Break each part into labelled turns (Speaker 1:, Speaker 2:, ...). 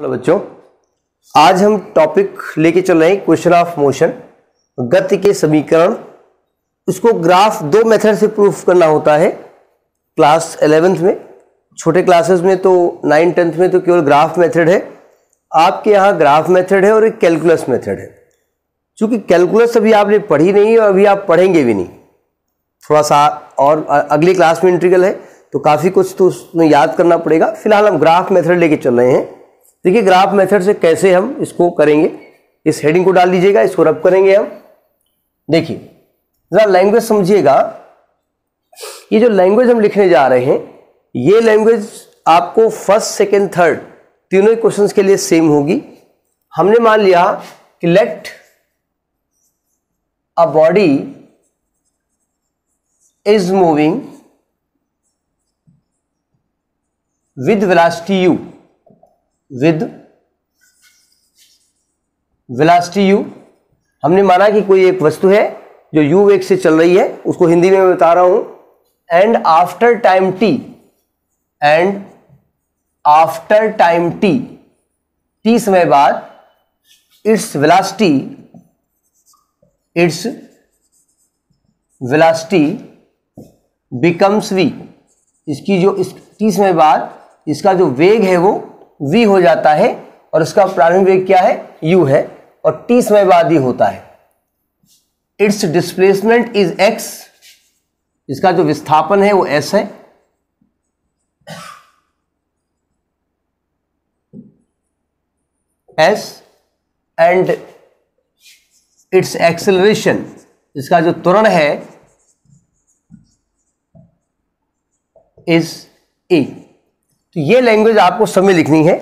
Speaker 1: Hello बच्चों आज हम टॉपिक लेके चल रहे हैं क्वेश्चन ऑफ मोशन गति के समीकरण इसको ग्राफ दो मेथड से प्रूफ करना होता है क्लास एलेवेंथ में छोटे क्लासेस में तो नाइन टेंथ में तो केवल ग्राफ मेथड है आपके यहाँ ग्राफ मेथड है और एक कैलकुलस मेथड है क्योंकि कैलकुलस अभी आपने पढ़ी नहीं है और अभी आप पढ़ेंगे भी नहीं थोड़ा सा और अगली क्लास में इंट्रीगल है तो काफ़ी कुछ तो उसमें याद करना पड़ेगा फिलहाल हम ग्राफ मेथड लेके चल रहे हैं देखिए ग्राफ मेथड से कैसे हम इसको करेंगे इस हेडिंग को डाल दीजिएगा इसको रब करेंगे हम देखिए जरा लैंग्वेज समझिएगा ये जो लैंग्वेज हम लिखने जा रहे हैं ये लैंग्वेज आपको फर्स्ट सेकेंड थर्ड तीनों क्वेश्चन के लिए सेम होगी हमने मान लिया कि let a body is moving with velocity U with velocity U हमने माना कि कोई एक वस्तु है जो यू वेग से चल रही है उसको हिंदी में मैं बता रहा हूं and after time T and after time T T समय बाद its velocity its velocity becomes V इसकी जो इस टी समय बाद इसका जो वेग है वो v हो जाता है और उसका प्रारंभिक वेग क्या है यू है और टी समय बाद ही होता है इट्स डिस्प्लेसमेंट इज एक्स इसका जो विस्थापन है वो एस है एस एंड इट्स एक्सेलरेशन इसका जो त्वरण है इज ई e. तो ये लैंग्वेज आपको सब में लिखनी है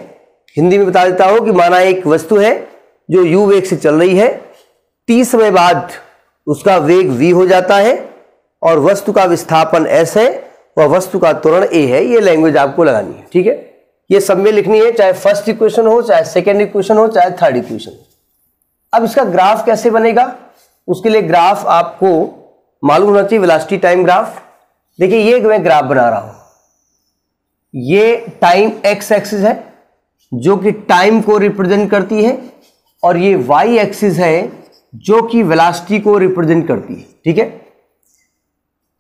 Speaker 1: हिंदी में बता देता हूँ कि माना एक वस्तु है जो यू वेग से चल रही है तीस समय बाद उसका वेग वी हो जाता है और वस्तु का विस्थापन एस है और वस्तु का त्वरण ए है ये लैंग्वेज आपको लगानी है ठीक है ये सब में लिखनी है चाहे फर्स्ट इक्वेशन हो चाहे सेकेंड इक्वेशन हो चाहे थर्ड इक्वेशन हो अब इसका ग्राफ कैसे बनेगा उसके लिए ग्राफ आपको मालूम होना चाहिए विलास्टी टाइम ग्राफ देखिए ये मैं ग्राफ बना रहा हूँ ये टाइम एक्स एक्सिस है जो कि टाइम को रिप्रेजेंट करती है और ये वाई एक्सिस है जो कि वेलासिटी को रिप्रेजेंट करती है ठीक है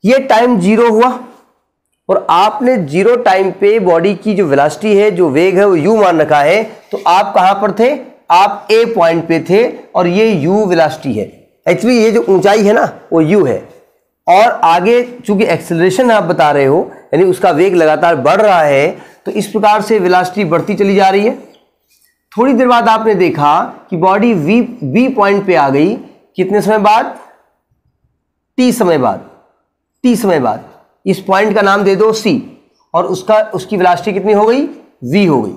Speaker 1: ये टाइम जीरो हुआ और आपने जीरो टाइम पे बॉडी की जो वेलासिटी है जो वेग है वो यू मान रखा है तो आप कहां पर थे आप ए पॉइंट पे थे और ये यू वेलासिटी है एक्चुअली ये जो ऊंचाई है ना वो यू है और आगे चूंकि एक्सेलरेशन आप बता रहे हो यानी उसका वेग लगातार बढ़ रहा है तो इस प्रकार से विलास्टी बढ़ती चली जा रही है थोड़ी देर बाद आपने देखा कि बॉडी वी बी पॉइंट पे आ गई कितने समय बाद टी समय बाद टी समय बाद इस पॉइंट का नाम दे दो सी और उसका उसकी विलास्टी कितनी हो गई वी हो गई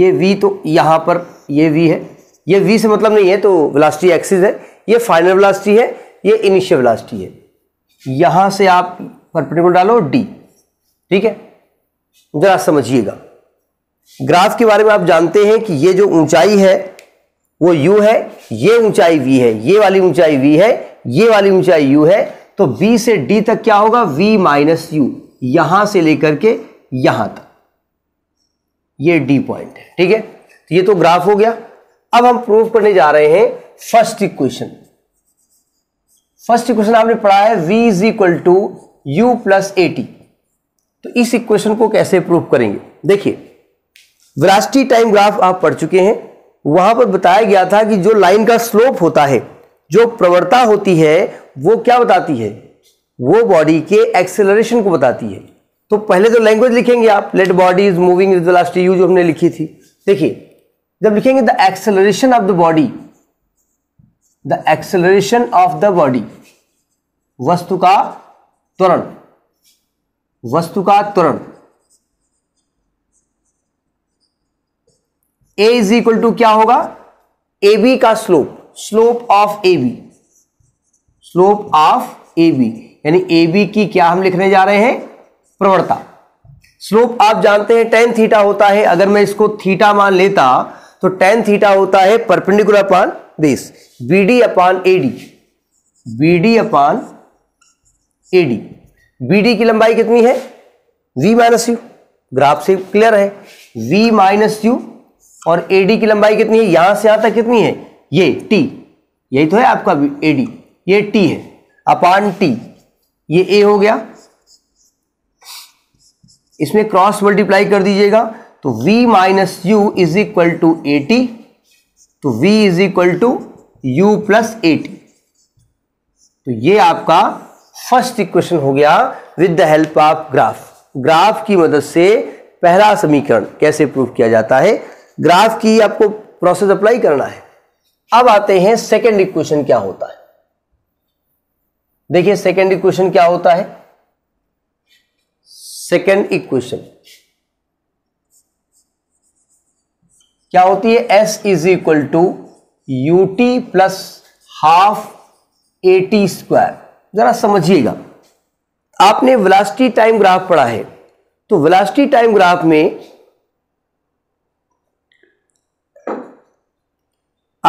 Speaker 1: ये वी तो यहाँ पर ये वी है ये वी से मतलब नहीं है तो विलास्टी एक्सिस है ये फाइनल विलास्टी है ये इनिशियल विलास्टी है यहां से आप परपेंडिकुलर डालो डी ठीक है जरा समझिएगा ग्राफ के बारे में आप जानते हैं कि ये जो ऊंचाई है वो यू है ये ऊंचाई वी है ये वाली ऊंचाई वी है ये वाली ऊंचाई यू है तो बी से डी तक क्या होगा वी माइनस यू यहां से लेकर के यहां तक ये डी पॉइंट है ठीक है तो ये तो ग्राफ हो गया अब हम प्रूव करने जा रहे हैं फर्स्ट इक्वेशन फर्स्ट इक्वेशन आपने पढ़ा है v is equal to U plus A तो इस इक्वेशन को कैसे प्रूव करेंगे देखिए वेरासिटी टाइम ग्राफ आप पढ़ चुके हैं वहां पर बताया गया था कि जो लाइन का स्लोप होता है जो प्रवृत्ता होती है वो क्या बताती है वो बॉडी के एक्सेलरेशन को बताती है तो पहले तो लैंग्वेज लिखेंगे आप let body is moving with velocity U जो हमने लिखी थी देखिए जब लिखेंगे the acceleration of the body the acceleration of the body वस्तु का त्वरण वस्तु का त्वरण ए इज इक्वल टू क्या होगा ए बी का slope slope of A B slope of A B यानी ए बी की क्या हम लिखने जा रहे हैं प्रवणता स्लोप आप जानते हैं टेन थीटा होता है अगर मैं इसको थीटा मान लेता तो टेन थीटा होता है perpendicular upon base B D upon A D B D upon A D B D की लंबाई कितनी है वी माइनस यू ग्राफ से क्लियर है v माइनस यू और ए डी की लंबाई कितनी है यहां से यहां तक कितनी है ये टी यही तो है आपका ए डी ये टी है अपान टी ये ए हो गया इसमें क्रॉस मल्टीप्लाई कर दीजिएगा तो v minus U is equal to A T तो v is equal to U plus A T तो ये आपका फर्स्ट इक्वेशन हो गया with the help of graph graph की मदद से पहला समीकरण कैसे प्रूव किया जाता है ग्राफ की आपको प्रोसेस अप्लाई करना है अब आते हैं सेकेंड इक्वेशन क्या होता है देखिए सेकेंड इक्वेशन क्या होता है सेकेंड इक्वेशन क्या होती है S is equal to U T plus half A T square जरा समझिएगा आपने वेलोसिटी टाइम ग्राफ पढ़ा है तो वेलोसिटी टाइम ग्राफ में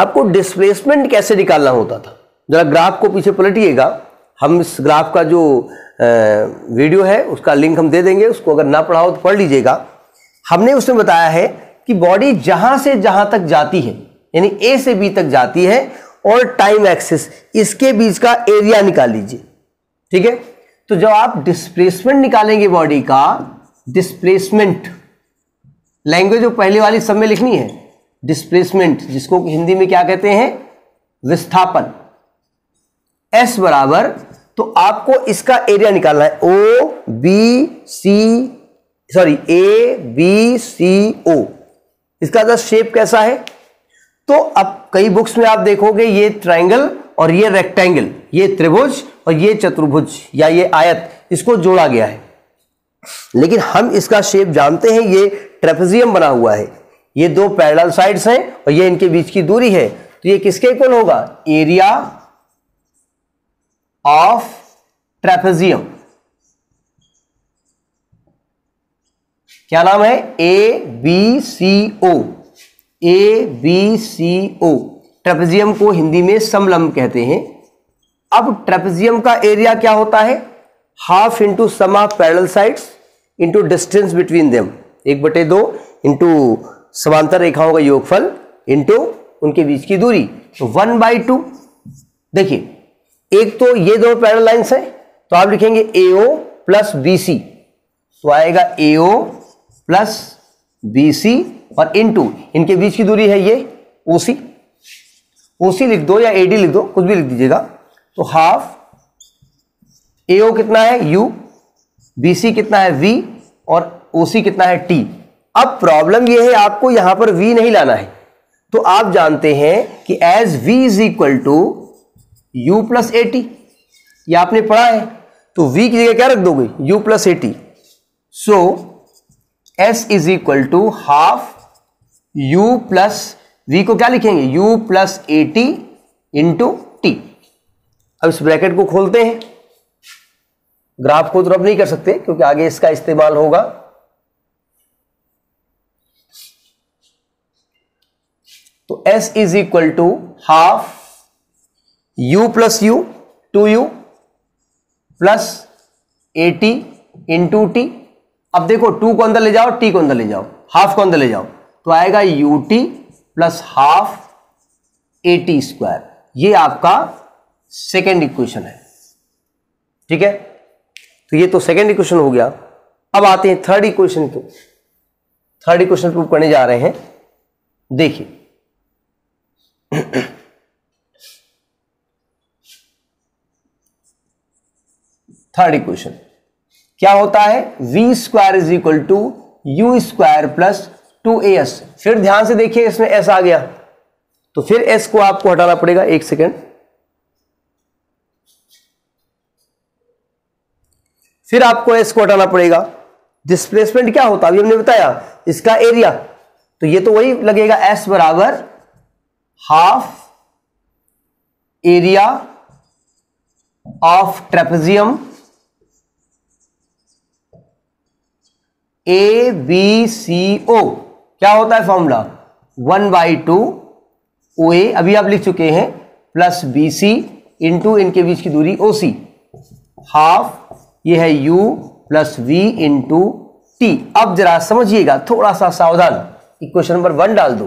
Speaker 1: आपको डिस्प्लेसमेंट कैसे निकालना होता था जरा ग्राफ को पीछे पलटिएगा हम इस ग्राफ का जो वीडियो है उसका लिंक हम दे देंगे उसको अगर ना पढ़ाओ तो पढ़ लीजिएगा हमने उसमें बताया है कि बॉडी जहां से जहां तक जाती है यानी ए से बी तक जाती है और टाइम एक्सिस इसके बीच का एरिया निकाल लीजिए ठीक है तो जब आप डिस्प्लेसमेंट निकालेंगे बॉडी का डिस्प्लेसमेंट लैंग्वेज जो पहले वाली सब में लिखनी है डिस्प्लेसमेंट जिसको हिंदी में क्या कहते हैं विस्थापन एस बराबर तो आपको इसका एरिया निकालना है O B C sorry A B C O इसका अगर शेप कैसा है तो अब कई बुक्स में आप देखोगे ये ट्राइंगल और ये रेक्टेंगल ये त्रिभुज और ये चतुर्भुज या ये आयत इसको जोड़ा गया है लेकिन हम इसका शेप जानते हैं ये ट्रेपेजियम बना हुआ है ये दो पैरल साइड्स हैं और ये इनके बीच की दूरी है तो ये किसके इक्वल होगा एरिया ऑफ ट्रेपेजियम क्या नाम है A B C O A B C O trapezium को हिंदी में समलंब कहते हैं अब ट्रेपेजियम का एरिया क्या होता है half into sum of parallel sides into distance between them एक बटे दो इंटू समांतर रेखाओं का योगफल इंटू उनके बीच की दूरी तो वन बाई टू देखिए एक तो ये दो पैरल लाइन्स हैं तो आप लिखेंगे ए ओ प्लस बी सी तो आएगा ए ओ प्लस बी सी और इन टू इनके बीच की दूरी है ये ओ सी ओ सी लिख दो या ए डी लिख दो कुछ भी लिख दीजिएगा तो हाफ ए ओ कितना है यू बी सी कितना है वी और ओ सी कितना है टी अब प्रॉब्लम यह है आपको यहां पर वी नहीं लाना है तो आप जानते हैं कि as V is equal to U plus A T ये आपने पढ़ा है तो वी की जगह क्या रख दोगे U plus A T so S is equal to half U plus V को क्या लिखेंगे U plus A T into T अब इस ब्रैकेट को खोलते हैं ग्राफ को तो अब नहीं कर सकते क्योंकि आगे इसका इस्तेमाल होगा तो S is equal to half U plus U two U plus A T into T अब देखो टू को अंदर ले जाओ टी को अंदर ले जाओ हाफ को अंदर ले जाओ तो आएगा U T plus half A T square ये आपका सेकेंड इक्वेशन है ठीक है तो ये तो सेकेंड इक्वेशन हो गया अब आते हैं थर्ड इक्वेशन को थर्ड इक्वेशन प्रूव करने जा रहे हैं देखिए थर्ड इक्वेशन क्या होता है V square is equal to U square plus two A S फिर ध्यान से देखिए इसमें एस आ गया तो फिर एस को आपको हटाना पड़ेगा एक सेकेंड फिर आपको एस को हटाना पड़ेगा डिस्प्लेसमेंट क्या होता अभी हमने बताया इसका एरिया तो ये तो वही लगेगा एस बराबर half area of trapezium A B C O क्या होता है formula one by two O A अभी आप लिख चुके हैं प्लस बी सी इंटू इनके बीच की दूरी ओ सी हाफ ये है U plus V into T अब जरा समझिएगा थोड़ा सा सावधान इक्वेशन नंबर वन डाल दो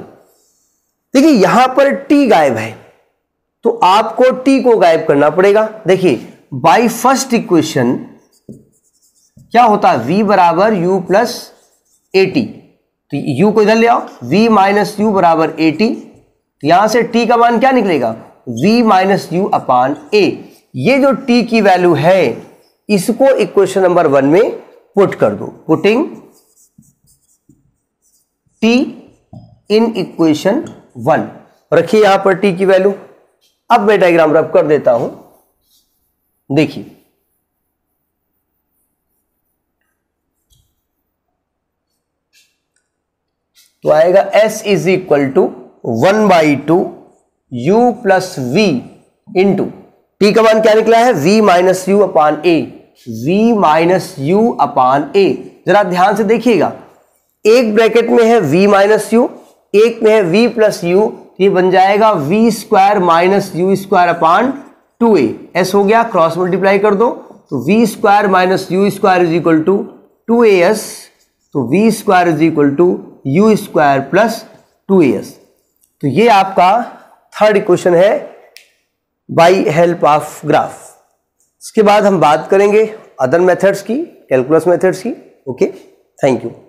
Speaker 1: देखिए यहां पर टी गायब है तो आपको टी को गायब करना पड़ेगा देखिए बाई फर्स्ट इक्वेशन क्या होता है वी बराबर यू प्लस टी तो यू को इधर ले आओ वी माइनस यू बराबर ए तो यहां से टी का मान क्या निकलेगा V minus U upon A ये जो टी की वैल्यू है इसको इक्वेशन नंबर वन में पुट कर दो putting T in equation one रखिए यहां पर टी की वैल्यू अब मैं डायग्राम रब कर देता हूं देखिए तो आएगा S is equal to one by two U plus V into T का मान क्या निकला है v minus U upon A V minus U upon A जरा ध्यान से देखिएगा एक ब्रैकेट में है v माइनस यू एक में है v प्लस यू तो ये बन जाएगा V square minus U square upon two A S हो गया क्रॉस मल्टीप्लाई कर दो तो V square minus U square is equal to two A S तो V square is equal to U square plus two S तो ये आपका third equation है बाई हेल्प ऑफ ग्राफ इसके बाद हम बात करेंगे अदर मेथड्स की कैलकुलस मेथड्स की ओके थैंक यू